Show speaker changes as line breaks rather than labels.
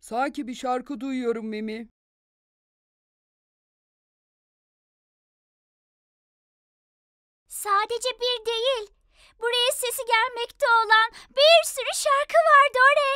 Sanki bir şarkı duyuyorum Mimi.
Sadece bir değil. Buraya sesi gelmekte olan bir sürü şarkı var Dore.